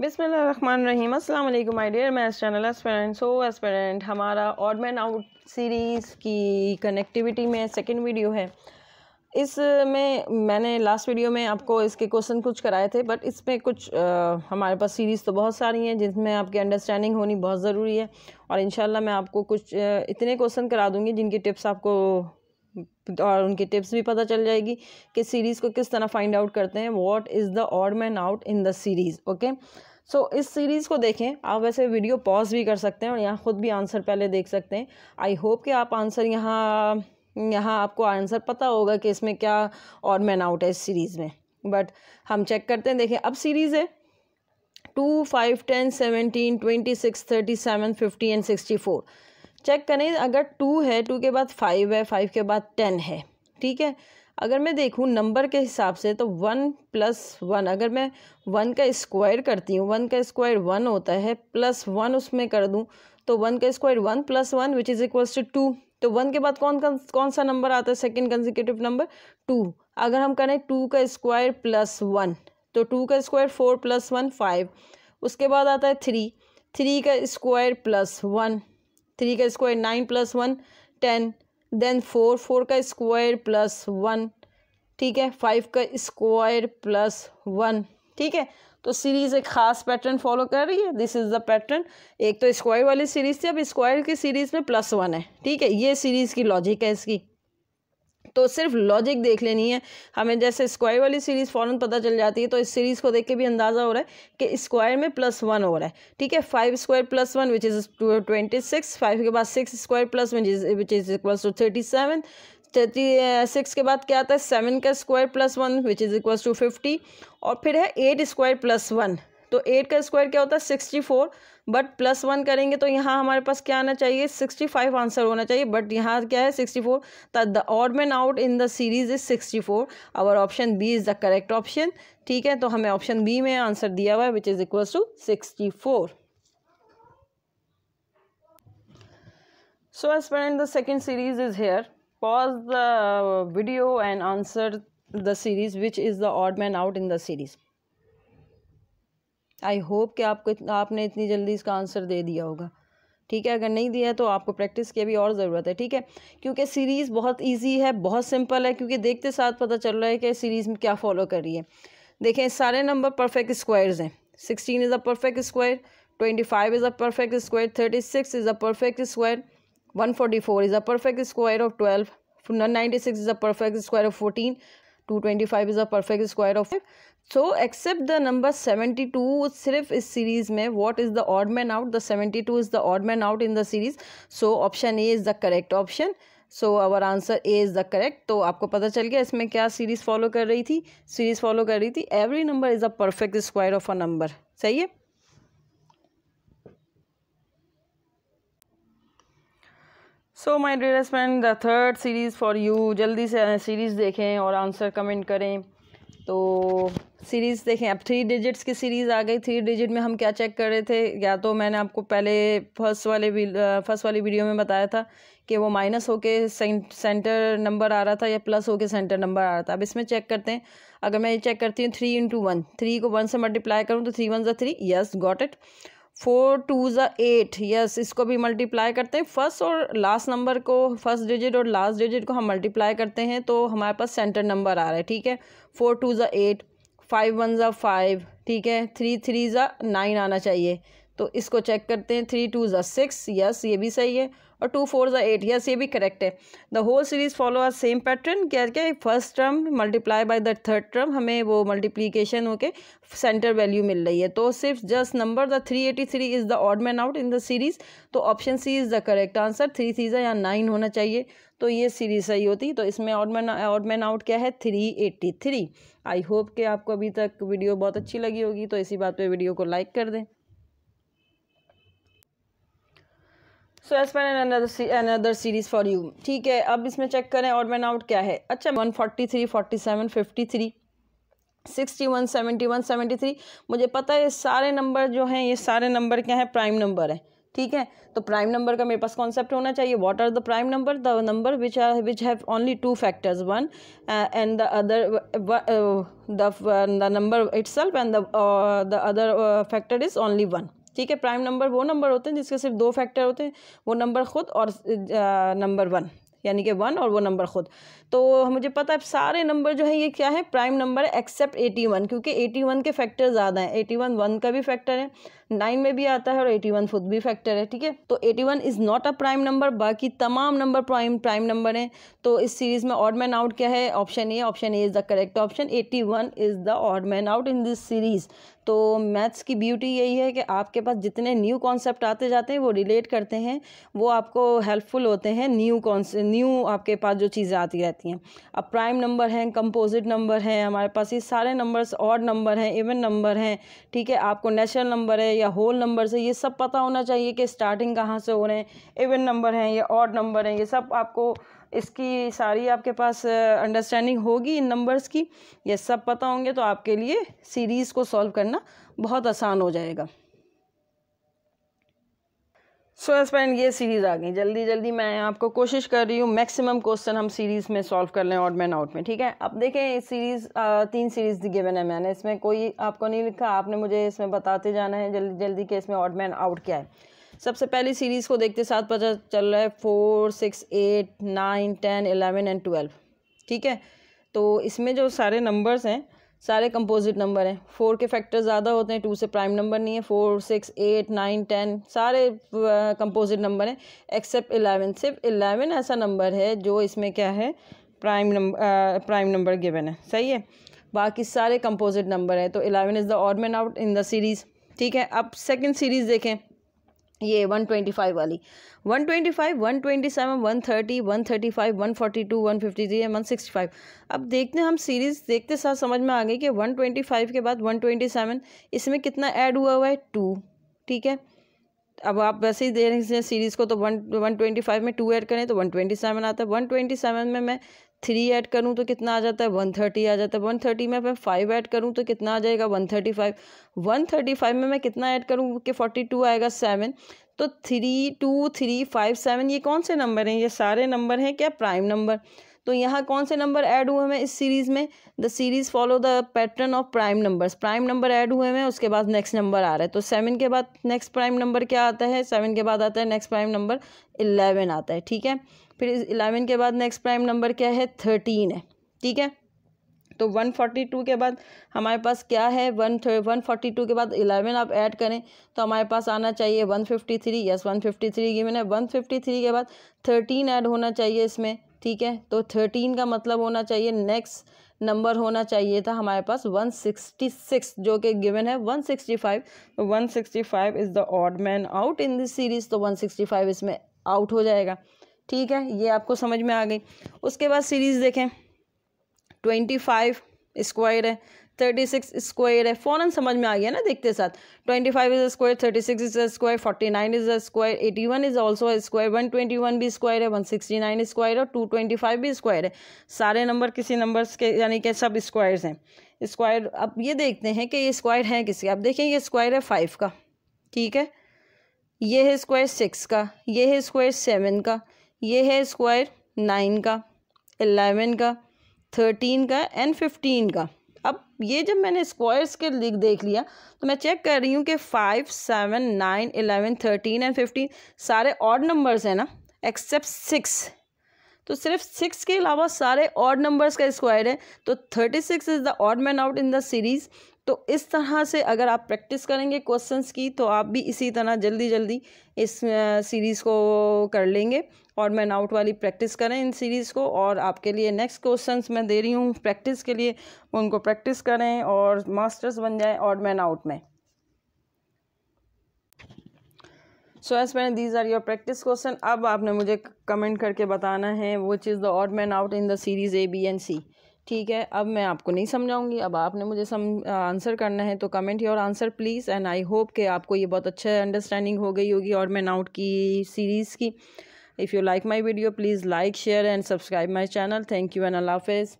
बिसमीम अल्लाम my dear मैं चैनल एस्पेरेंट सो एस्पेरेंट हमारा ऑड मैन आउट सीरीज़ की कनेक्टिविटी में सेकंड वीडियो है इसमें मैंने लास्ट वीडियो में आपको इसके क्वेश्चन कुछ कराए थे बट इसमें कुछ आ, हमारे पास सीरीज़ तो बहुत सारी हैं जिसमें आपकी अंडरस्टैंडिंग होनी बहुत ज़रूरी है और इन मैं आपको कुछ आ, इतने क्वेश्चन करा दूँगी जिनकी टिप्स आपको और उनकी टिप्स भी पता चल जाएगी कि सीरीज़ को किस तरह फाइंड आउट करते हैं what is the odd man out in the series okay so so, इस सीरीज़ को देखें आप वैसे वीडियो पॉज भी कर सकते हैं और यहाँ ख़ुद भी आंसर पहले देख सकते हैं आई होप कि आप आंसर यहाँ यहाँ आपको आंसर पता होगा कि इसमें क्या ऑड मैन आउट है इस सीरीज़ में बट हम चेक करते हैं देखें अब सीरीज़ है two five ten seventeen twenty six thirty seven fifty and sixty four check करें अगर टू है टू के बाद फाइव है फाइव के बाद टेन है ठीक है अगर मैं देखूँ नंबर के हिसाब से तो वन प्लस वन अगर मैं वन का स्क्वायर करती हूँ वन का स्क्वायर वन होता है प्लस वन उसमें कर दूँ तो वन का square one plus one which is equals to two तो वन के बाद कौन कौन कौन सा नंबर आता है सेकेंड कंजिक्यूटिव नंबर टू अगर हम करें टू का स्क्वायर प्लस वन तो टू का square four plus one five उसके बाद आता है थ्री थ्री का स्क्वायर प्लस वन थ्री का square nine plus one ten then four four का स्क्वायर प्लस वन ठीक है फाइव का स्क्वायर प्लस वन ठीक है तो सीरीज़ एक ख़ास पैटर्न फॉलो कर रही है दिस इज़ द पैटर्न एक तो स्क्वायर वाली सीरीज़ थी अब स्क्वायर की सीरीज़ में प्लस वन है ठीक है ये सीरीज़ की लॉजिक है इसकी तो सिर्फ लॉजिक देख लेनी है हमें जैसे स्क्वायर वाली सीरीज़ फ़ौरन पता चल जाती है तो इस सीरीज़ को देख के भी अंदाज़ा हो रहा है कि स्क्वायर में प्लस वन हो रहा है ठीक है five square plus one which is twenty six five के बाद six square plus one which is equal to thirty seven thirty six के बाद क्या आता है सेवन का square plus one which is equal to fifty और फिर है एट स्क्वायर प्लस वन तो एट का स्क्वायर क्या होता है sixty four but plus one करेंगे तो यहाँ हमारे पास क्या आना चाहिए सिक्सटी फाइव आंसर होना चाहिए बट यहाँ क्या है sixty four the odd man out in the series is sixty four our option B is the correct option ठीक है तो हमें ऑप्शन बी में आंसर दिया हुआ है which is equals to sixty four so as friend, the second series is here pause the video and answer the series which is the odd man out in the I hope कि आपको इतना आपने इतनी जल्दी इसका answer दे दिया होगा ठीक है अगर नहीं दिया है तो आपको प्रैक्टिस की अभी और ज़रूरत है ठीक है क्योंकि सीरीज़ बहुत इजी है बहुत सिंपल है क्योंकि देखते साथ पता चल रहा है कि सीरीज़ में क्या फॉलो कर रही है देखें सारे नंबर परफेक्ट स्क्वायर्स हैं sixteen is a perfect square twenty five is a perfect square thirty six is a perfect square one forty four is a perfect square of twelve ninety six is a perfect square of fourteen two twenty five is a perfect square of so except the number seventy two सिर्फ इस series में what is the odd man out the seventy two is the odd man out in the series so option A is the correct option so our answer A is the correct तो आपको पता चल गया इसमें क्या series follow कर रही थी सीरीज़ फॉलो कर रही थी every number is a perfect square of a number सही है so my dear friend the third series for you जल्दी से सीरीज़ देखें और आंसर कमेंट करें तो सीरीज़ देखें अब थ्री डिजिट्स की सीरीज़ आ गई थ्री डिजिट में हम क्या चेक कर रहे थे या तो मैंने आपको पहले फर्स्ट वाले फर्स्ट वाली वीडियो में बताया था कि वो माइनस होके सेंटर नंबर आ रहा था या प्लस होके सेंटर नंबर आ रहा था अब इसमें चेक करते हैं अगर मैं ये चेक करती हूँ थ्री इंटू वन थ्री को वन से मल्टीप्लाई करूँ तो थ्री वन ज़ा three yes got it four two ज़ा एट यस इसको भी मल्टीप्लाई करते हैं फर्स्ट और लास्ट नंबर को फर्स्ट डिजिट और लास्ट डिजिट को हम मल्टीप्लाई करते हैं तो हमारे पास सेंटर नंबर आ रहा है ठीक है फोर टू ज़ा एट फाइव वन ज़ा फाइव ठीक है थ्री थ्री ज़ा नाइन आना चाहिए तो इसको चेक करते हैं थ्री टू ज़ा सिक्स यस ये भी सही है और टू फोर ज़ा एट यस ये भी करेक्ट है the whole series follow are same pattern क्या क्या first term multiply by the third term हमें वो मल्टीप्लीकेशन होके सेंटर वैल्यू मिल रही है तो सिर्फ just number the three eighty three is the odd man out in the series तो option C is the correct answer three थीजा या नाइन होना चाहिए तो ये सीरीज सही होती तो इसमें odd man odd man out क्या है three eighty three I hope कि आपको अभी तक वीडियो बहुत अच्छी लगी होगी तो इसी बात पे वीडियो को लाइक कर दें so as man another series for you ठीक है अब इसमें चेक करें और मैन आउट क्या है अच्छा one forty three forty seven fifty three sixty one seventy one seventy three मुझे पता है ये सारे नंबर जो हैं ये सारे नंबर क्या हैं प्राइम नंबर हैं ठीक है तो प्राइम नंबर का मेरे पास कॉन्सेप्ट होना चाहिए what are the prime number the number which are which have only two factors one and the other the number it's and the other factor is only one ठीक है prime number वो number होते हैं जिसके सिर्फ दो factor होते हैं वो नंबर खुद और नंबर वन यानी कि वन और वो नंबर खुद तो मुझे पता है सारे नंबर जो है ये क्या है प्राइम नंबर है एक्सेप्ट एटी वन क्योंकि एटी वन के फैक्टर ज़्यादा हैं एटी वन वन का भी फैक्टर है नाइन में भी आता है और एटी वन खुद भी फैक्टर है ठीक है तो eighty one is not a prime number बाकी तमाम नंबर प्राइम प्राइम नंबर हैं तो इस सीरीज़ में ऑड मैन आउट क्या है option A option A is the correct option eighty one is the odd man out in this series तो maths की ब्यूटी यही है कि आपके पास जितने न्यू कॉन्सेप्ट आते जाते हैं वो रिलेट करते हैं वो आपको हेल्पफुल होते हैं न्यू कॉन्स न्यू आपके पास जो चीज़ें आती रहती जाती हैं अब प्राइम नंबर हैं कंपोजिट नंबर हैं हमारे पास ये सारे नंबर्स और नंबर हैं इवन नंबर हैं ठीक है आपको नेचुरल नंबर है या होल नंबर से ये सब पता होना चाहिए कि स्टार्टिंग कहाँ से हो रहे हैं इवन नंबर हैं या ऑड नंबर हैं ये सब आपको इसकी सारी आपके पास अंडरस्टैंडिंग होगी इन नंबर्स की ये सब पता होंगे तो आपके लिए सीरीज़ को सॉल्व करना बहुत आसान हो जाएगा सो so, फ्रेंड ये सीरीज़ आ गई जल्दी जल्दी मैं आपको कोशिश कर रही हूँ मैक्सिमम क्वेश्चन हम सीरीज़ में सॉल्व कर लें ऑड मैन आउट में ठीक है अब देखें इस सीरीज़ तीन सीरीज़ गिवन है मैंने इसमें कोई आपको नहीं लिखा आपने मुझे इसमें बताते जाना है जल्दी जल्दी कि इसमें ऑड मैन आउट क्या है सबसे पहली सीरीज़ को देखते साथ पता चल रहा है four six eight nine ten eleven and twelve ठीक है तो इसमें जो सारे नंबर्स हैं सारे कंपोजिट नंबर हैं फोर के फैक्टर ज़्यादा होते हैं टू से प्राइम नंबर नहीं है four six eight nine ten सारे कंपोजिट नंबर हैं एक्सेप्ट एलेवन सिर्फ एलेवन ऐसा नंबर है जो इसमें क्या है prime number prime number given है सही है बाकी सारे कंपोजिट नंबर हैं तो eleven is the odd out in the series ठीक है अब सेकंड सीरीज़ देखें ये 125 वाली 125, 127, 130, 135, 142, 153 एंड 165 अब देखते हैं हम सीरीज़ देखते साथ समझ में आ गई कि 125 के बाद 127 इसमें कितना ऐड हुआ हुआ है टू ठीक है अब आप वैसे ही दे रहे हैं सीरीज़ को तो वन वन ट्वेंटी फाइव में टू ऐड करें तो वन ट्वेंटी सेवन आता है वन ट्वेंटी सेवन में मैं थ्री ऐड करूँ तो कितना आ जाता है वन थर्टी आ जाता है वन थर्टी में मैं फाइव ऐड करूँ तो कितना आ जाएगा one thirty five one thirty five में मैं कितना ऐड करूँ कि फोर्टी टू आएगा सेवन तो three two three five seven ये कौन से नंबर हैं ये सारे नंबर हैं क्या प्राइम नंबर तो यहाँ कौन से नंबर ऐड हुए हैं इस सीरीज़ में the series follow the pattern of prime numbers prime number add हुए हैं उसके बाद नेक्स्ट नंबर आ रहा है तो सेवन के बाद नेक्स्ट प्राइम नंबर क्या आता है सेवन के बाद आता है नेक्स्ट प्राइम नंबर इलेवन आता है ठीक है फिर इलेवन के बाद नेक्स्ट प्राइम नंबर क्या है थर्टीन है ठीक है तो वन फोर्टी टू के बाद हमारे पास क्या है वन वन फोर्टी टू के बाद इलेवन आप ऐड करें तो हमारे पास आना चाहिए one fifty three yes one fifty three की मैंने वन फिफ्टी थ्री के बाद थर्टीन ऐड होना चाहिए इसमें ठीक है तो थर्टीन का मतलब होना चाहिए नेक्स्ट नंबर होना चाहिए था हमारे पास वन सिक्सटी सिक्स जो कि गिवन है वन सिक्सटी फाइव तो one sixty five is the odd man out in this series तो वन सिक्सटी फाइव इसमें आउट हो जाएगा ठीक है ये आपको समझ में आ गई उसके बाद सीरीज़ देखें ट्वेंटी फाइव स्क्वायर है थर्टी सिक्स स्क्वायर है फ़ौरन समझ में आ गया ना देखते साथ twenty five is square thirty six is square forty nine is square eighty one is also square one twenty one भी स्क्वायर है वन सिक्सटी नाइन स्क्वायर और टू ट्वेंटी फाइव भी स्क्वायर है सारे नंबर किसी नंबर के यानी कि सब स्क्वायर्स हैं स्क्वायर अब ये देखते हैं कि ये स्क्वायर है किसके आप देखें ये स्क्वायर है फाइव का ठीक है ये है स्क्वायर सिक्स का ये है स्क्वायर सेवन का ये है स्क्वायर नाइन का एलेवन का थर्टीन का एंड फिफ्टीन का अब ये जब मैंने स्क्वायर्स के लिख देख लिया तो मैं चेक कर रही हूँ कि five seven nine eleven thirteen and fifteen सारे ऑड नंबर्स हैं ना एक्सेप्ट सिक्स तो सिर्फ सिक्स के अलावा सारे ऑड नंबर्स का स्क्वायर है तो thirty six is the odd man out in the series तो इस तरह से अगर आप प्रैक्टिस करेंगे क्वेश्चंस की तो आप भी इसी तरह जल्दी जल्दी इस सीरीज़ को कर लेंगे और मैन आउट वाली प्रैक्टिस करें इन सीरीज़ को और आपके लिए नेक्स्ट क्वेश्चंस मैं दे रही हूँ प्रैक्टिस के लिए उनको प्रैक्टिस करें और मास्टर्स बन जाएं और मैन आउट में so as man these are your practice question अब आपने मुझे कमेंट करके बताना है which is the odd man out in the series A B and C ठीक है अब मैं आपको नहीं समझाऊंगी अब आपने मुझे सम आंसर करना है तो comment your answer please and I hope कि आपको ये बहुत अच्छा अंडरस्टैंडिंग हो गई होगी और मैन आउट की सीरीज़ की if you like my video please like share and subscribe my channel thank you and allah hafiz